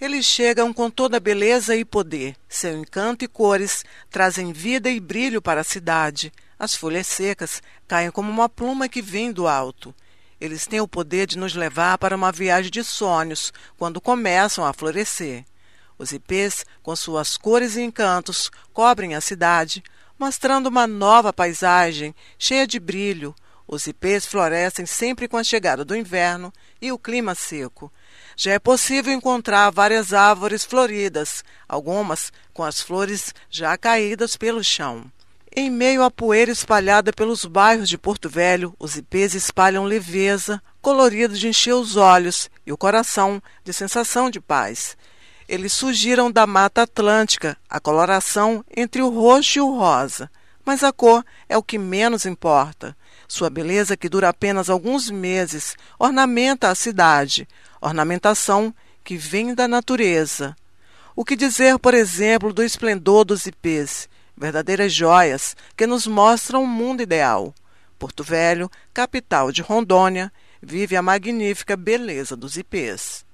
Eles chegam com toda beleza e poder. Seu encanto e cores trazem vida e brilho para a cidade. As folhas secas caem como uma pluma que vem do alto. Eles têm o poder de nos levar para uma viagem de sonhos quando começam a florescer. Os ipês, com suas cores e encantos, cobrem a cidade, mostrando uma nova paisagem cheia de brilho, os ipês florescem sempre com a chegada do inverno e o clima seco. Já é possível encontrar várias árvores floridas, algumas com as flores já caídas pelo chão. Em meio à poeira espalhada pelos bairros de Porto Velho, os ipês espalham leveza, colorido de encher os olhos e o coração de sensação de paz. Eles surgiram da Mata Atlântica, a coloração entre o roxo e o rosa. Mas a cor é o que menos importa. Sua beleza, que dura apenas alguns meses, ornamenta a cidade, ornamentação que vem da natureza. O que dizer, por exemplo, do esplendor dos ipês, verdadeiras joias que nos mostram um mundo ideal? Porto Velho, capital de Rondônia, vive a magnífica beleza dos ipês.